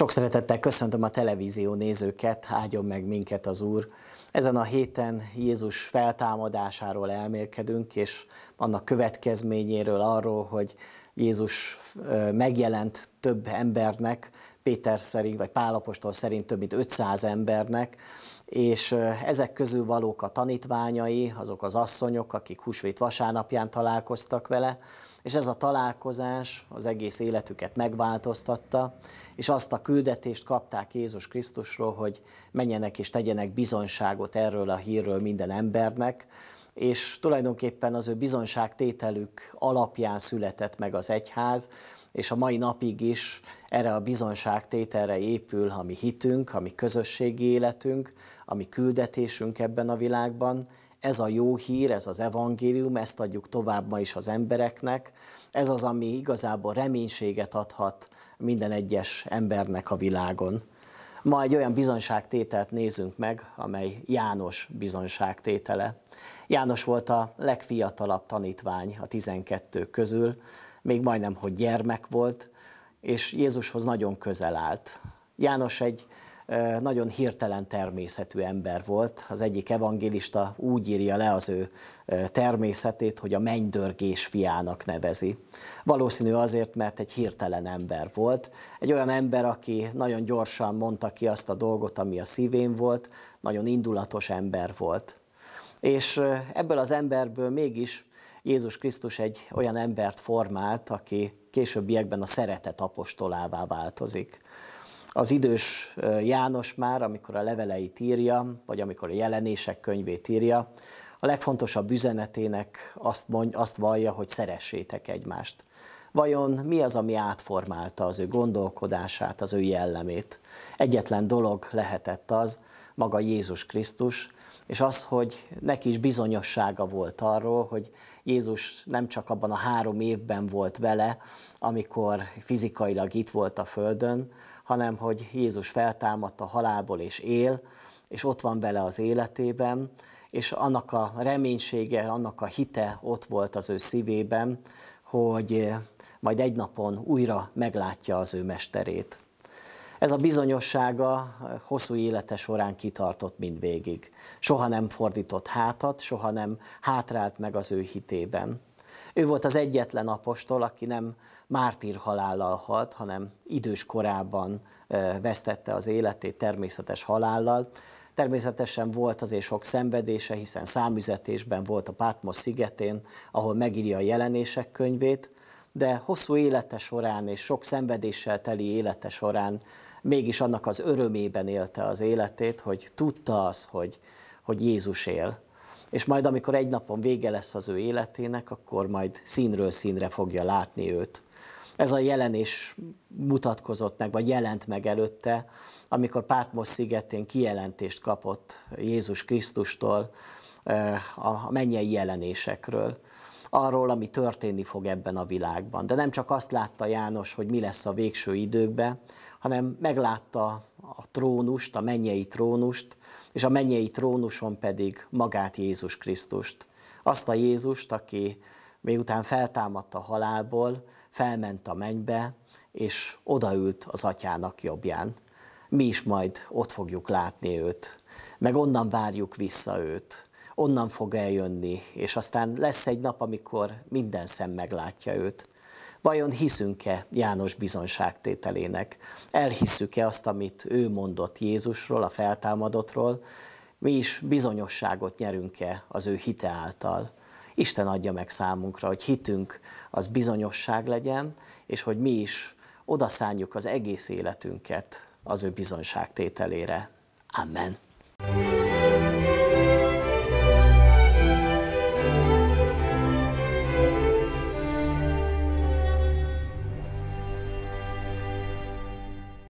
Sok szeretettel köszöntöm a televízió nézőket, áldjon meg minket az Úr. Ezen a héten Jézus feltámadásáról elmélkedünk, és annak következményéről arról, hogy Jézus megjelent több embernek, Péter szerint, vagy Pálapostól szerint több mint 500 embernek, és ezek közül valók a tanítványai, azok az asszonyok, akik húsvét vasárnapján találkoztak vele, és ez a találkozás az egész életüket megváltoztatta, és azt a küldetést kapták Jézus Krisztusról, hogy menjenek és tegyenek bizonyságot erről a hírről minden embernek, és tulajdonképpen az ő bizonságtételük alapján született meg az egyház, és a mai napig is erre a bizonságtételre épül a mi hitünk, a mi közösségi életünk, a mi küldetésünk ebben a világban. Ez a jó hír, ez az evangélium, ezt adjuk tovább ma is az embereknek. Ez az, ami igazából reménységet adhat minden egyes embernek a világon. Ma egy olyan bizonyságtételt nézünk meg, amely János bizonyságtétele. János volt a legfiatalabb tanítvány a 12 közül, még majdnem, hogy gyermek volt, és Jézushoz nagyon közel állt. János egy nagyon hirtelen természetű ember volt. Az egyik evangélista úgy írja le az ő természetét, hogy a mennydörgés fiának nevezi. Valószínű azért, mert egy hirtelen ember volt. Egy olyan ember, aki nagyon gyorsan mondta ki azt a dolgot, ami a szívén volt, nagyon indulatos ember volt. És ebből az emberből mégis Jézus Krisztus egy olyan embert formált, aki későbbiekben a szeretet apostolává változik. Az idős János már, amikor a leveleit írja, vagy amikor a jelenések könyvét írja, a legfontosabb üzenetének azt, mond, azt vallja, hogy szeressétek egymást. Vajon mi az, ami átformálta az ő gondolkodását, az ő jellemét? Egyetlen dolog lehetett az, maga Jézus Krisztus, és az, hogy neki is bizonyossága volt arról, hogy Jézus nem csak abban a három évben volt vele, amikor fizikailag itt volt a Földön, hanem hogy Jézus feltámadt a halálból és él, és ott van vele az életében, és annak a reménysége, annak a hite ott volt az ő szívében, hogy eh, majd egy napon újra meglátja az ő mesterét. Ez a bizonyossága eh, hosszú élete során kitartott mindvégig. Soha nem fordított hátat, soha nem hátrált meg az ő hitében. Ő volt az egyetlen apostol, aki nem mártír halállal halt, hanem idős korában vesztette az életét természetes halállal. Természetesen volt azért sok szenvedése, hiszen számüzetésben volt a Pátmos szigetén, ahol megírja a jelenések könyvét, de hosszú élete során és sok szenvedéssel teli élete során mégis annak az örömében élte az életét, hogy tudta az, hogy, hogy Jézus él, és majd amikor egy napon vége lesz az ő életének, akkor majd színről színre fogja látni őt. Ez a jelenés mutatkozott meg, vagy jelent meg előtte, amikor Pátmos szigetén kijelentést kapott Jézus Krisztustól eh, a mennyei jelenésekről arról, ami történni fog ebben a világban. De nem csak azt látta János, hogy mi lesz a végső időkben, hanem meglátta a trónust, a mennyei trónust, és a mennyei trónuson pedig magát Jézus Krisztust. Azt a Jézust, aki miután feltámadt a halálból, felment a mennybe, és odaült az atyának jobbján. Mi is majd ott fogjuk látni őt, meg onnan várjuk vissza őt, onnan fog eljönni, és aztán lesz egy nap, amikor minden szem meglátja őt. Vajon hiszünk-e János bizonságtételének? Elhisszük-e azt, amit ő mondott Jézusról, a feltámadottról? Mi is bizonyosságot nyerünk-e az ő hite által? Isten adja meg számunkra, hogy hitünk az bizonyosság legyen, és hogy mi is odaszálljuk az egész életünket az ő bizonyságtételére. Amen.